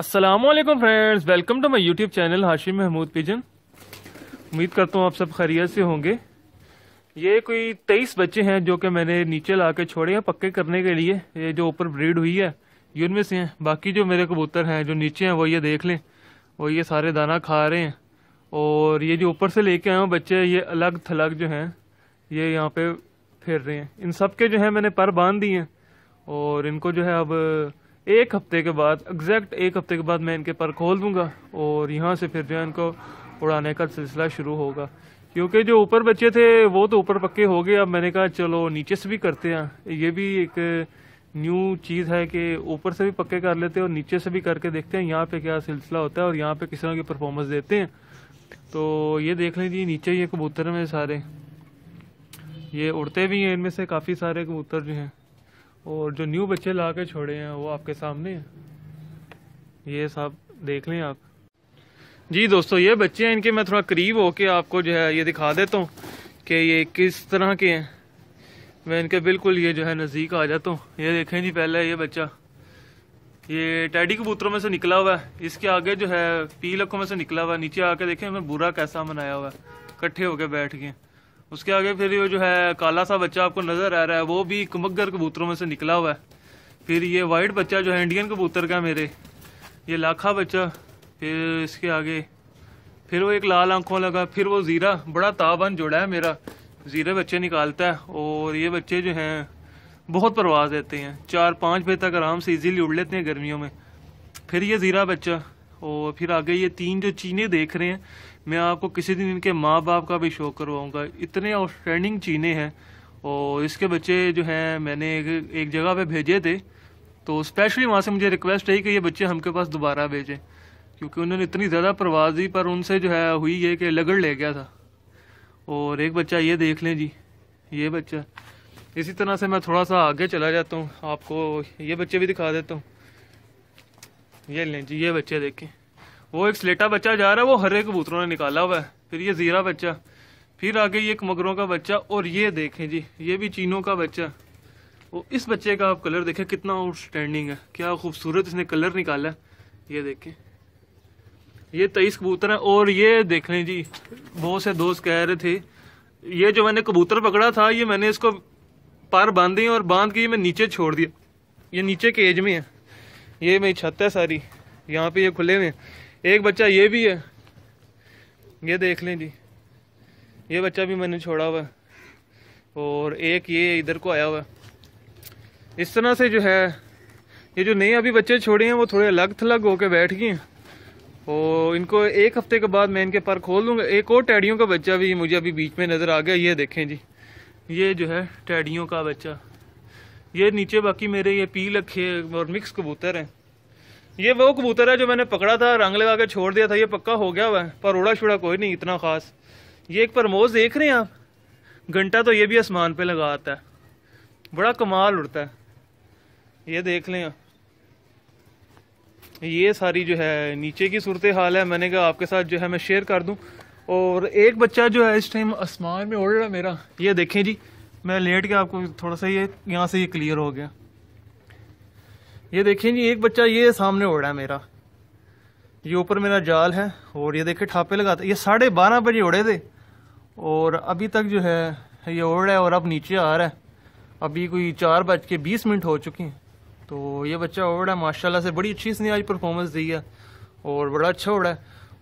Aslam friends welcome to my YouTube channel Hashim Mahmood pigeon उम्मीद करता हूँ आप सब खैरियत से होंगे ये कोई तेईस बच्चे हैं जो कि मैंने नीचे ला के छोड़े हैं पक्के करने के लिए ये जो ऊपर ब्रीड हुई है ये उनमें से हैं बाकी जो मेरे कबूतर हैं जो नीचे हैं वो ये देख लें वो ये सारे दाना खा रहे हैं और ये जो ऊपर से लेके आए हैं बच्चे ये अलग थलग जो हैं ये यहाँ पे फिर रहे हैं इन सब के जो है मैंने पर बांध दिए हैं और इनको जो है अब एक हफ्ते के बाद एग्जैक्ट एक हफ्ते के बाद मैं इनके पर खोल दूंगा और यहाँ से फिर जो है इनको उड़ाने का सिलसिला शुरू होगा क्योंकि जो ऊपर बच्चे थे वो तो ऊपर पक्के हो गए अब मैंने कहा चलो नीचे से भी करते हैं ये भी एक न्यू चीज़ है कि ऊपर से भी पक्के कर लेते हैं और नीचे से भी करके देखते हैं यहाँ पे क्या सिलसिला होता है और यहाँ पे किस तरह की परफॉर्मेंस देते हैं तो ये देख लीजिए नीचे ये कबूतर हैं सारे ये उड़ते भी हैं इनमें से काफ़ी सारे कबूतर जो हैं और जो न्यू बच्चे ला के छोड़े हैं वो आपके सामने हैं ये सब देख लें आप जी दोस्तों ये बच्चे हैं इनके मैं थोड़ा करीब होके आपको जो है ये दिखा देता हूँ कि ये किस तरह के हैं मैं इनके बिल्कुल ये जो है नज़दीक आ जाता हूँ ये देखें जी पहले ये बच्चा ये टैडी कबूतरों में से निकला हुआ है इसके आगे जो है पी लखों में से निकला हुआ है नीचे आके देखें मैं बुरा कैसा मनाया हुआ है इकट्ठे होके बैठ गए उसके आगे फिर ये जो है काला सा बच्चा आपको नजर आ रहा है वो भी मगर कबूतरों में से निकला हुआ है फिर ये वाइट बच्चा जो है इंडियन कबूतर का मेरे ये लाखा बच्चा फिर इसके आगे फिर वो एक लाल आंखों लगा फिर वो ज़ीरा बड़ा ताबन जोड़ा है मेरा ज़ीरा बच्चे निकालता है और ये बच्चे जो हैं बहुत परवाज देते हैं चार पाँच बजे तक आराम से इजीली उड़ लेते हैं गर्मियों में फिर ये ज़ीरा बच्चा और फिर आगे ये तीन जो चीने देख रहे हैं मैं आपको किसी दिन इनके माँ बाप का भी शो करवाऊंगा इतने आउटस्टैंडिंग चीने हैं और इसके बच्चे जो हैं मैंने एक, एक जगह पे भेजे थे तो स्पेशली वहाँ से मुझे रिक्वेस्ट आई कि ये बच्चे हमके पास दोबारा भेजें क्योंकि उन्होंने इतनी ज़्यादा परवाज दी पर उनसे जो है हुई है कि लगड़ ले गया था और एक बच्चा ये देख लें जी ये बच्चा इसी तरह से मैं थोड़ा सा आगे चला जाता हूँ आपको ये बच्चे भी दिखा देता हूँ ये लें जी ये बच्चे देखें वो एक स्लेटा बच्चा जा रहा है वो हरे कबूतरों ने निकाला हुआ है फिर ये जीरा बच्चा फिर आगे ये मगरों का बच्चा और ये देखें जी ये भी चीनों का बच्चा वो इस बच्चे का आप कलर देखें कितना आउटस्टैंडिंग है क्या खूबसूरत इसने कलर निकाला है ये देखें ये तेईस कबूतर हैं और ये देख लें जी बहुत से दोस्त कह रहे थे ये जो मैंने कबूतर पकड़ा था ये मैंने इसको पार बांध दी और बांध के मैं नीचे छोड़ दिया ये नीचे केज में है ये मेरी छत है सारी यहाँ पे ये खुले हुए एक बच्चा ये भी है ये देख लें जी ये बच्चा भी मैंने छोड़ा हुआ और एक ये इधर को आया हुआ इस तरह से जो है ये जो नए अभी बच्चे छोड़े हैं वो थोड़े अलग थलग होके बैठ गए और इनको एक हफ्ते के बाद मैं इनके पर खोल दूंगा एक और टैडियों का बच्चा भी मुझे अभी बीच में नज़र आ गया ये देखें जी ये जो है टैडियों का बच्चा ये नीचे बाकी मेरे ये पी लखे और मिक्स कबूतर है ये वो कबूतर है जो मैंने पकड़ा था रंग लगा के छोड़ दिया था ये पक्का हो गया हुआ है पर उड़ा छुड़ा कोई नहीं इतना खास ये एक परमोज देख रहे हैं आप घंटा तो ये भी आसमान पे लगा आता है बड़ा कमाल उड़ता है ये देख लें आप ये सारी जो है नीचे की सूरत हाल है मैंने कहा आपके साथ जो है मैं शेयर कर दूँ और एक बच्चा जो है इस टाइम आसमान में उड़ रहा है मेरा ये देखें जी मैं लेट गया आपको थोड़ा सा ये यहाँ से ये क्लियर हो गया ये देखिए जी एक बच्चा ये सामने रहा है मेरा ये ऊपर मेरा जाल है और ये देखे ठापे लगाते ये साढ़े बारह बजे उड़े थे और अभी तक जो है ये उड़ रहा है और अब नीचे आ रहा है अभी कोई चार बज के बीस मिनट हो चुकी हैं तो ये बच्चा उड़ रहा है माशाल्लाह से बड़ी अच्छी इसने आज परफॉर्मेंस दी है और बड़ा अच्छा उड़ा है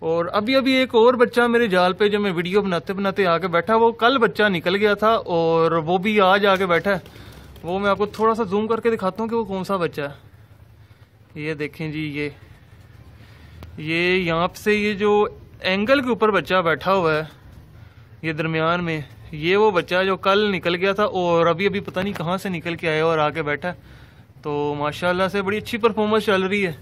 और अभी अभी एक और बच्चा मेरे जाल पे जो मैं वीडियो बनाते बनाते आके बैठा वो कल बच्चा निकल गया था और वो भी आज आके बैठा है वो मैं आपको थोड़ा सा जूम करके दिखाता हूँ कि वो कौन सा बच्चा है ये देखें जी ये ये यहाँ से ये जो एंगल के ऊपर बच्चा बैठा हुआ है ये दरमियान में ये वो बच्चा जो कल निकल गया था और अभी अभी पता नहीं कहाँ से निकल के आया और आके बैठा तो माशाल्लाह से बड़ी अच्छी परफॉर्मेंस चल रही है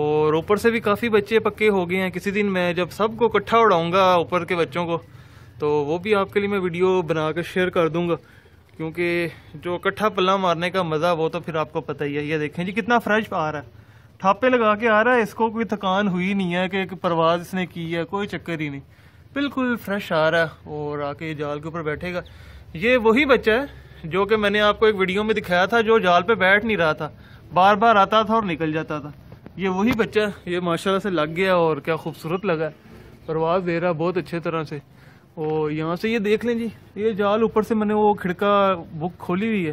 और ऊपर से भी काफ़ी बच्चे पक्के हो गए हैं किसी दिन मैं जब सबको इकट्ठा उड़ाऊँगा ऊपर के बच्चों को तो वो भी आपके लिए मैं वीडियो बना कर शेयर कर दूँगा क्योंकि जो इकट्ठा पल्ला मारने का मज़ा वो तो फिर आपको पता ही है ये देखें जी कितना फ्रेश आ रहा है ठापे लगा के आ रहा है इसको कोई थकान हुई नहीं है कि परवाज इसने की है कोई चक्कर ही नहीं बिल्कुल फ्रेश आ रहा है और आके ये जाल के ऊपर बैठेगा ये वही बच्चा है जो कि मैंने आपको एक वीडियो में दिखाया था जो जाल पे बैठ नहीं रहा था बार बार आता था और निकल जाता था ये वही बच्चा ये माशाल्लाह से लग गया और क्या खूबसूरत लगा है परवाज दे रहा है बहुत अच्छे तरह से और यहाँ से ये देख लें जी ये जाल ऊपर से मैंने वो खिड़का बुक खोली हुई है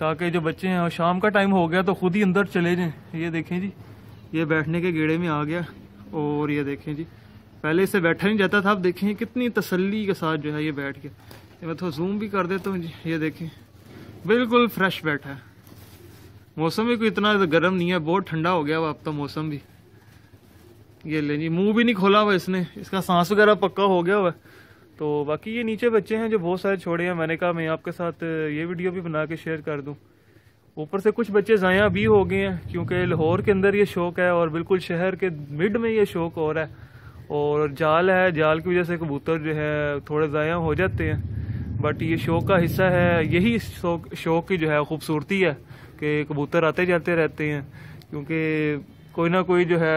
ताकि जो बच्चे हैं और शाम का टाइम हो गया तो खुद ही अंदर चले जाएँ ये देखें जी ये बैठने के गेड़े में आ गया और ये देखें जी पहले इसे बैठा नहीं जाता था आप देखें कितनी तसली के साथ जो है ये बैठ गया मैं थोड़ा तो जूम भी कर देता हूँ जी ये देखें बिल्कुल फ्रेश बैठा है मौसम भी कोई इतना गर्म नहीं है बहुत ठंडा हो गया अब तो मौसम भी ये ले जी मुंह भी नहीं खोला हुआ इसने इसका सांस वगैरह पक्का हो गया हुआ तो बाकी ये नीचे बच्चे हैं जो बहुत सारे छोड़े हैं मैंने कहा मैं आपके साथ ये वीडियो भी बना के शेयर कर दूं ऊपर से कुछ बच्चे ज़ाया भी हो गए हैं क्योंकि लाहौर के अंदर ये शौक है और बिल्कुल शहर के मिड में ये शौक और है और जाल है जाल की वजह से कबूतर जो है थोड़े ज़ाया हो जाते हैं बट ये शौक का हिस्सा है यही शौक शौक की जो है खूबसूरती है कि कबूतर आते जाते रहते हैं क्योंकि कोई ना कोई जो है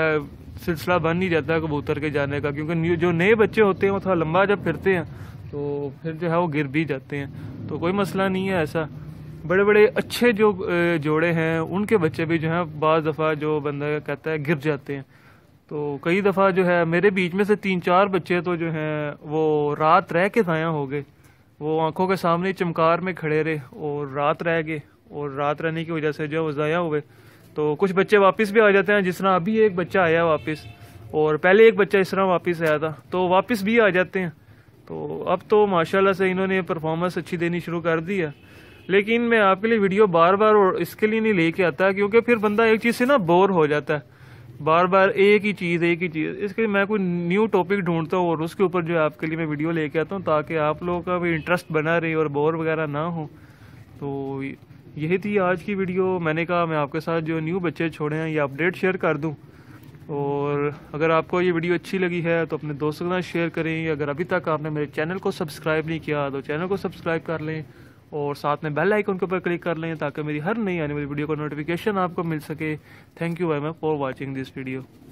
सिलसिला बन ही जाता है कबूतर के जाने का क्योंकि जो नए बच्चे होते हैं वो थोड़ा लंबा जब फिरते हैं तो फिर जो है वो गिर भी जाते हैं तो कोई मसला नहीं है ऐसा बड़े बड़े अच्छे जो जोड़े हैं उनके बच्चे भी जो हैं बज़ दफ़ा जो बंदा कहता है गिर जाते हैं तो कई दफ़ा जो है मेरे बीच में से तीन चार बच्चे तो जो हैं वो रात रह के ज़ाया हो गए वो आंखों के सामने चमकार में खड़े रहे और रात रह गए और रात रहने की वजह से जो है वो ज़ाया हुए तो कुछ बच्चे वापस भी आ जाते हैं जिस तरह अभी एक बच्चा आया वापस और पहले एक बच्चा इस तरह वापस आया था तो वापस भी आ जाते हैं तो अब तो माशाल्लाह से इन्होंने परफॉर्मेंस अच्छी देनी शुरू कर दी है लेकिन मैं आपके लिए वीडियो बार बार और इसके लिए नहीं लेके आता क्योंकि फिर बंदा एक चीज़ से ना बोर हो जाता है बार बार एक ही चीज़ एक ही चीज़ इसके लिए मैं कोई न्यू टॉपिक ढूंढता हूँ और उसके ऊपर जो है आपके लिए मैं वीडियो लेके आता हूँ ताकि आप लोगों का भी इंटरेस्ट बना रहे और बोर वगैरह ना हो तो यही थी आज की वीडियो मैंने कहा मैं आपके साथ जो न्यू बच्चे छोड़े हैं ये अपडेट शेयर कर दूँ और अगर आपको ये वीडियो अच्छी लगी है तो अपने दोस्तों के साथ शेयर करें अगर अभी तक आपने मेरे चैनल को सब्सक्राइब नहीं किया तो चैनल को सब्सक्राइब कर लें और साथ में बेल आइकन के ऊपर क्लिक कर लें ताकि मेरी हर नई आने वाली वीडियो का नोटिफिकेशन आपको मिल सके thank you very much for watching this video